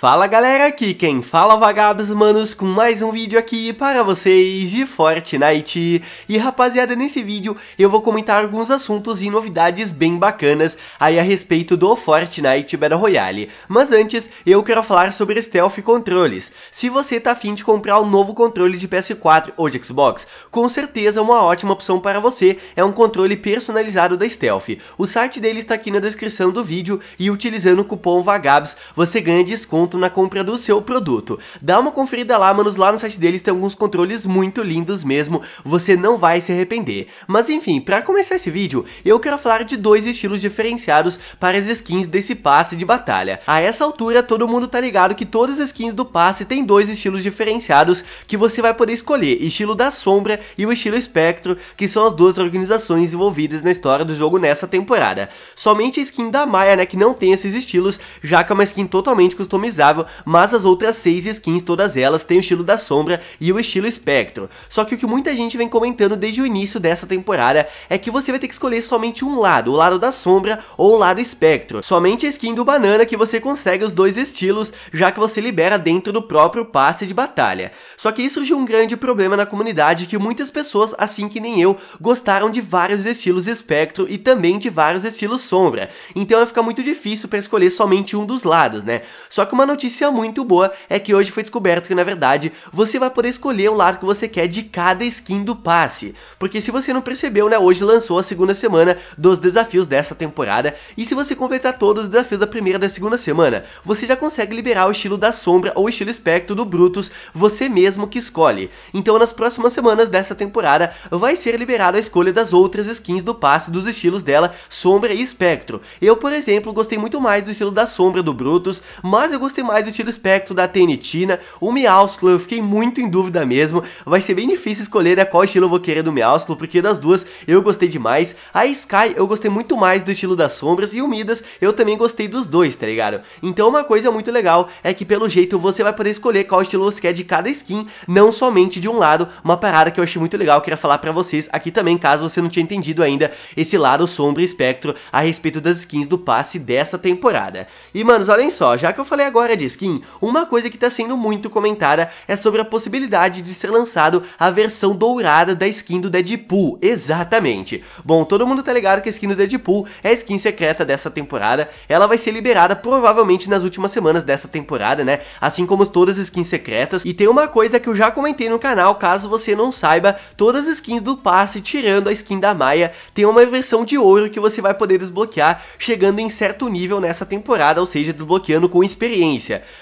Fala galera, aqui quem fala é Vagabos Manos com mais um vídeo aqui para vocês de Fortnite. E rapaziada, nesse vídeo eu vou comentar alguns assuntos e novidades bem bacanas aí a respeito do Fortnite Battle Royale. Mas antes, eu quero falar sobre Stealth Controles. Se você tá afim de comprar um novo controle de PS4 ou de Xbox, com certeza uma ótima opção para você é um controle personalizado da Stealth. O site dele está aqui na descrição do vídeo e utilizando o cupom Vagabos você ganha desconto desconto na compra do seu produto. Dá uma conferida lá, manos, lá no site deles tem alguns controles muito lindos mesmo, você não vai se arrepender. Mas enfim, para começar esse vídeo, eu quero falar de dois estilos diferenciados para as skins desse passe de batalha. A essa altura, todo mundo tá ligado que todas as skins do passe tem dois estilos diferenciados que você vai poder escolher, estilo da sombra e o estilo espectro, que são as duas organizações envolvidas na história do jogo nessa temporada. Somente a skin da Maia, né, que não tem esses estilos, já que é uma skin totalmente customizada customizável, mas as outras seis skins, todas elas, têm o estilo da sombra e o estilo espectro. Só que o que muita gente vem comentando desde o início dessa temporada é que você vai ter que escolher somente um lado, o lado da sombra ou o lado espectro. Somente a skin do banana que você consegue os dois estilos, já que você libera dentro do próprio passe de batalha. Só que isso surgiu um grande problema na comunidade que muitas pessoas, assim que nem eu, gostaram de vários estilos espectro e também de vários estilos sombra. Então vai ficar muito difícil para escolher somente um dos lados, né? Só que uma notícia muito boa é que hoje foi descoberto que, na verdade, você vai poder escolher o lado que você quer de cada skin do passe. Porque se você não percebeu, né, hoje lançou a segunda semana dos desafios dessa temporada, e se você completar todos os desafios da primeira e da segunda semana, você já consegue liberar o estilo da sombra ou o estilo espectro do Brutus, você mesmo que escolhe. Então, nas próximas semanas dessa temporada, vai ser liberada a escolha das outras skins do passe dos estilos dela, sombra e espectro. Eu, por exemplo, gostei muito mais do estilo da sombra do Brutus, mas eu gostei mais do tiro espectro da Tenitina. O Miausclo eu fiquei muito em dúvida mesmo. Vai ser bem difícil escolher a né, qual estilo eu vou querer do Miausclo, porque das duas eu gostei demais. A Sky eu gostei muito mais do estilo das sombras e o Midas eu também gostei dos dois, tá ligado? Então uma coisa muito legal é que pelo jeito você vai poder escolher qual estilo você quer de cada skin, não somente de um lado. Uma parada que eu achei muito legal, queria falar pra vocês aqui também, caso você não tinha entendido ainda esse lado sombra e espectro a respeito das skins do passe dessa temporada. E manos, olhem só, já que eu falei agora agora de skin, uma coisa que está sendo muito comentada é sobre a possibilidade de ser lançado a versão dourada da skin do Deadpool, exatamente. Bom, todo mundo tá ligado que a skin do Deadpool é a skin secreta dessa temporada, ela vai ser liberada provavelmente nas últimas semanas dessa temporada, né, assim como todas as skins secretas, e tem uma coisa que eu já comentei no canal, caso você não saiba, todas as skins do passe, tirando a skin da Maia, tem uma versão de ouro que você vai poder desbloquear, chegando em certo nível nessa temporada, ou seja, desbloqueando com experiência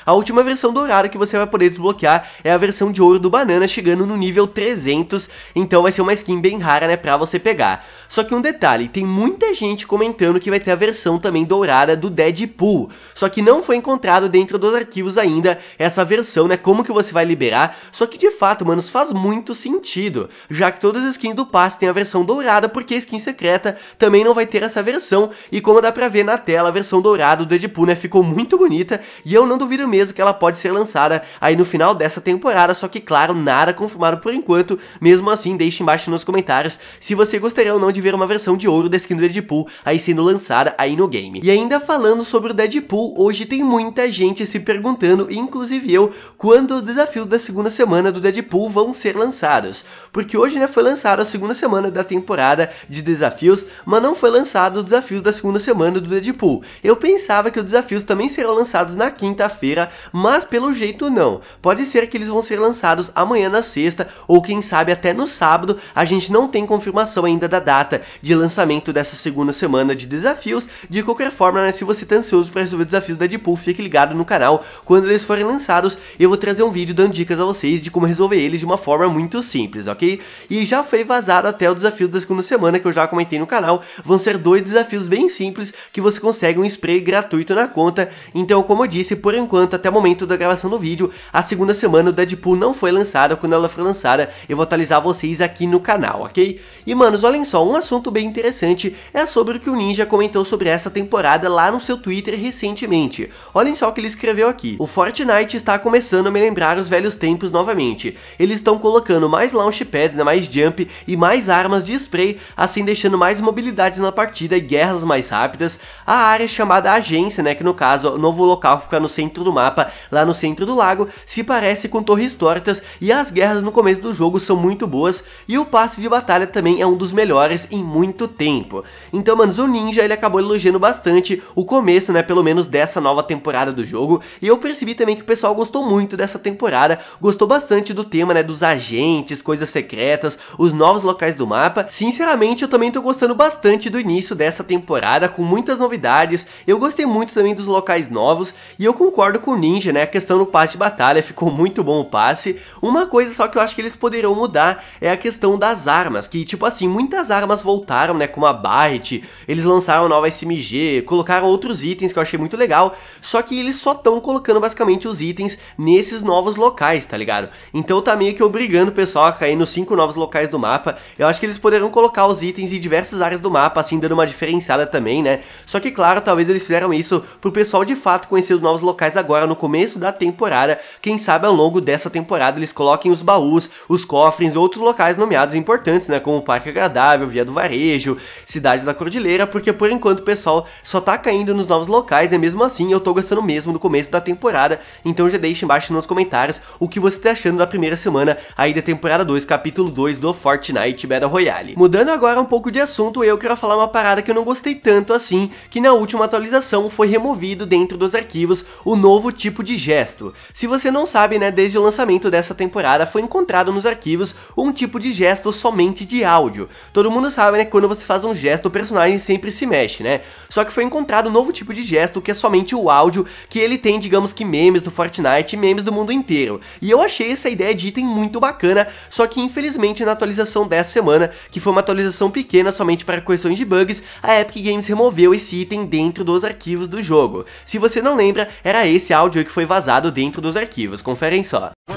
a última versão dourada que você vai poder desbloquear é a versão de ouro do Banana, chegando no nível 300, então vai ser uma skin bem rara, né, pra você pegar. Só que um detalhe, tem muita gente comentando que vai ter a versão também dourada do Deadpool, só que não foi encontrado dentro dos arquivos ainda essa versão, né, como que você vai liberar, só que de fato, manos, faz muito sentido, já que todas as skins do passe têm a versão dourada, porque a skin secreta também não vai ter essa versão, e como dá pra ver na tela, a versão dourada do Deadpool, né, ficou muito bonita, e eu não duvido mesmo que ela pode ser lançada aí no final dessa temporada, só que claro, nada confirmado por enquanto, mesmo assim deixe embaixo nos comentários se você gostaria ou não de ver uma versão de ouro da skin do Deadpool aí sendo lançada aí no game. E ainda falando sobre o Deadpool, hoje tem muita gente se perguntando, inclusive eu, quando os desafios da segunda semana do Deadpool vão ser lançados, porque hoje né, foi lançada a segunda semana da temporada de desafios, mas não foi lançado os desafios da segunda semana do Deadpool. Eu pensava que os desafios também serão lançados na quinta, quinta-feira, mas pelo jeito não. Pode ser que eles vão ser lançados amanhã na sexta, ou quem sabe até no sábado, a gente não tem confirmação ainda da data de lançamento dessa segunda semana de desafios. De qualquer forma, né, se você tá ansioso para resolver desafios da Deadpool, fique ligado no canal. Quando eles forem lançados, eu vou trazer um vídeo dando dicas a vocês de como resolver eles de uma forma muito simples, ok? E já foi vazado até o desafio da segunda semana que eu já comentei no canal. Vão ser dois desafios bem simples que você consegue um spray gratuito na conta. Então, como eu disse, se por enquanto, até o momento da gravação do vídeo, a segunda semana o Deadpool não foi lançada, quando ela for lançada eu vou atualizar vocês aqui no canal, ok? E manos, olhem só, um assunto bem interessante é sobre o que o Ninja comentou sobre essa temporada lá no seu Twitter recentemente. Olhem só o que ele escreveu aqui. O Fortnite está começando a me lembrar os velhos tempos novamente. Eles estão colocando mais launchpads, né, mais jump e mais armas de spray, assim deixando mais mobilidade na partida e guerras mais rápidas. A área chamada agência, né, que no caso, o novo local fica no no centro do mapa, lá no centro do lago, se parece com torres tortas e as guerras no começo do jogo são muito boas e o passe de batalha também é um dos melhores em muito tempo. Então, mano, o Ninja ele acabou elogiando bastante o começo, né, pelo menos dessa nova temporada do jogo, e eu percebi também que o pessoal gostou muito dessa temporada, gostou bastante do tema, né, dos agentes, coisas secretas, os novos locais do mapa. Sinceramente, eu também tô gostando bastante do início dessa temporada, com muitas novidades. Eu gostei muito também dos locais novos e eu concordo com o Ninja, né? A questão do passe de batalha, ficou muito bom o passe. Uma coisa só que eu acho que eles poderiam mudar é a questão das armas, que tipo assim, muitas armas voltaram, né? Como a Barret, eles lançaram nova SMG, colocaram outros itens que eu achei muito legal, só que eles só estão colocando basicamente os itens nesses novos locais, tá ligado? Então tá meio que obrigando o pessoal a cair nos cinco novos locais do mapa. Eu acho que eles poderiam colocar os itens em diversas áreas do mapa, assim, dando uma diferenciada também, né? Só que claro, talvez eles fizeram isso pro pessoal de fato conhecer os novos locais agora no começo da temporada. Quem sabe ao longo dessa temporada eles coloquem os baús, os cofres e outros locais nomeados importantes, né? Como o Parque Agradável, Via do Varejo, Cidade da Cordilheira, porque por enquanto o pessoal só tá caindo nos novos locais, e né? mesmo assim eu tô gostando mesmo do começo da temporada. Então já deixa embaixo nos comentários o que você tá achando da primeira semana aí da temporada 2, capítulo 2 do Fortnite Battle Royale. Mudando agora um pouco de assunto, eu quero falar uma parada que eu não gostei tanto assim, que na última atualização foi removido dentro dos arquivos o novo tipo de gesto. Se você não sabe, né, desde o lançamento dessa temporada foi encontrado nos arquivos um tipo de gesto somente de áudio. Todo mundo sabe, né, que quando você faz um gesto, o personagem sempre se mexe, né? Só que foi encontrado um novo tipo de gesto que é somente o áudio, que ele tem, digamos que memes do Fortnite, memes do mundo inteiro. E eu achei essa ideia de item muito bacana, só que infelizmente na atualização dessa semana, que foi uma atualização pequena somente para correções de bugs, a Epic Games removeu esse item dentro dos arquivos do jogo. Se você não lembra, era esse áudio que foi vazado dentro dos arquivos, conferem só. Oh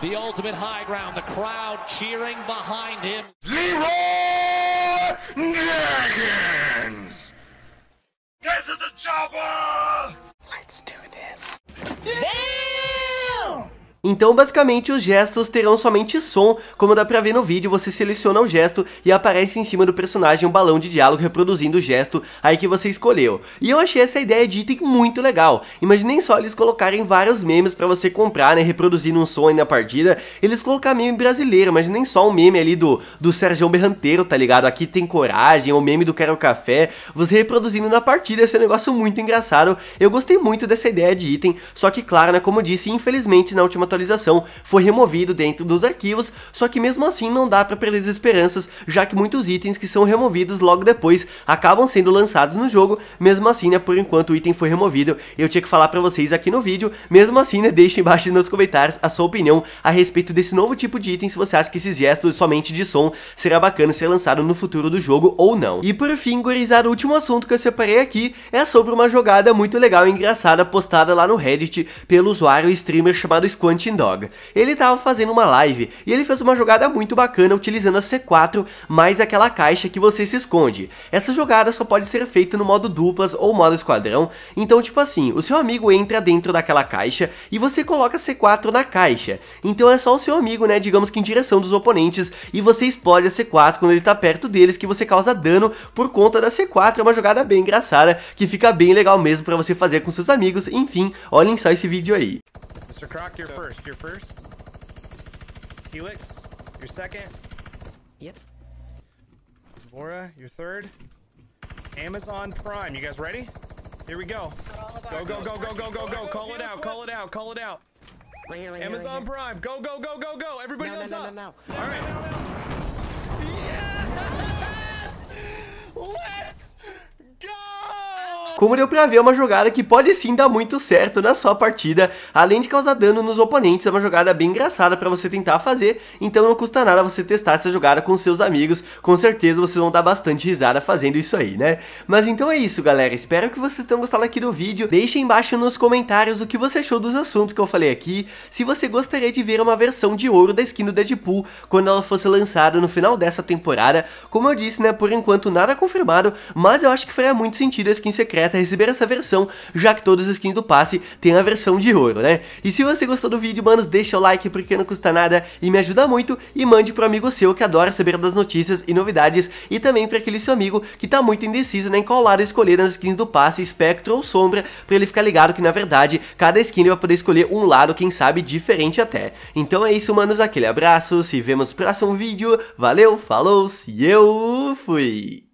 the ultimate high ground, the crowd cheering behind him. Leroy Jenkins! Get to the chopper! Let's do this. Yeah! Então basicamente os gestos terão somente som, como dá pra ver no vídeo, você seleciona o gesto e aparece em cima do personagem um balão de diálogo reproduzindo o gesto aí que você escolheu. E eu achei essa ideia de item muito legal, imaginem só eles colocarem vários memes pra você comprar, né, reproduzindo um som aí na partida, eles colocar meme brasileiro, mas nem só um meme ali do, do Sérgio Berranteiro, tá ligado? Aqui tem coragem, é o meme do Quero Café, você reproduzindo na partida, esse é um negócio muito engraçado, eu gostei muito dessa ideia de item, só que claro, né, como eu disse, infelizmente na última atualização foi removido dentro dos arquivos, só que mesmo assim não dá para perder as esperanças, já que muitos itens que são removidos logo depois acabam sendo lançados no jogo, mesmo assim, né, por enquanto o item foi removido, eu tinha que falar para vocês aqui no vídeo, mesmo assim, né, deixem embaixo nos comentários a sua opinião a respeito desse novo tipo de item, se você acha que esses gestos somente de som será bacana ser lançado no futuro do jogo ou não. E por fim, gurizada, o último assunto que eu separei aqui é sobre uma jogada muito legal e engraçada postada lá no Reddit pelo usuário streamer chamado Squand Punching Dog. Ele estava fazendo uma live e ele fez uma jogada muito bacana utilizando a C4 mais aquela caixa que você se esconde. Essa jogada só pode ser feita no modo duplas ou modo esquadrão, então tipo assim, o seu amigo entra dentro daquela caixa e você coloca a C4 na caixa. Então é só o seu amigo, né, digamos que em direção dos oponentes e você explode a C4 quando ele está perto deles que você causa dano por conta da C4, é uma jogada bem engraçada que fica bem legal mesmo para você fazer com seus amigos, enfim, olhem só esse vídeo aí. Mr. Croc, you're so. first. You're first. Helix, you're second. Yep. Bora, you're third. Amazon Prime, you guys ready? Here we go. Go, go, go, go, go, go, go. Call it out, call it out, call it out. Amazon Prime, go, go, go, go, go. Everybody on no, top. No, no, no. All right. como deu pra ver, é uma jogada que pode sim dar muito certo na sua partida, além de causar dano nos oponentes, é uma jogada bem engraçada pra você tentar fazer, então não custa nada você testar essa jogada com seus amigos, com certeza vocês vão dar bastante risada fazendo isso aí, né? Mas então é isso, galera, espero que vocês tenham gostado aqui do vídeo, deixem embaixo nos comentários o que você achou dos assuntos que eu falei aqui, se você gostaria de ver uma versão de ouro da skin do Deadpool quando ela fosse lançada no final dessa temporada, como eu disse, né, por enquanto nada confirmado, mas eu acho que faria muito sentido a skin secreta correta a receber essa versão, já que todas as skins do passe têm a versão de ouro, né? E se você gostou do vídeo, manos, deixa o like porque não custa nada e me ajuda muito e mande pro amigo seu que adora saber das notícias e novidades e também para aquele seu amigo que tá muito indeciso né, em qual lado escolher nas skins do passe, espectro ou sombra, para ele ficar ligado que na verdade cada skin ele vai poder escolher um lado, quem sabe, diferente até. Então é isso, manos, aquele abraço, se vemos no próximo vídeo, valeu, falou, se eu fui!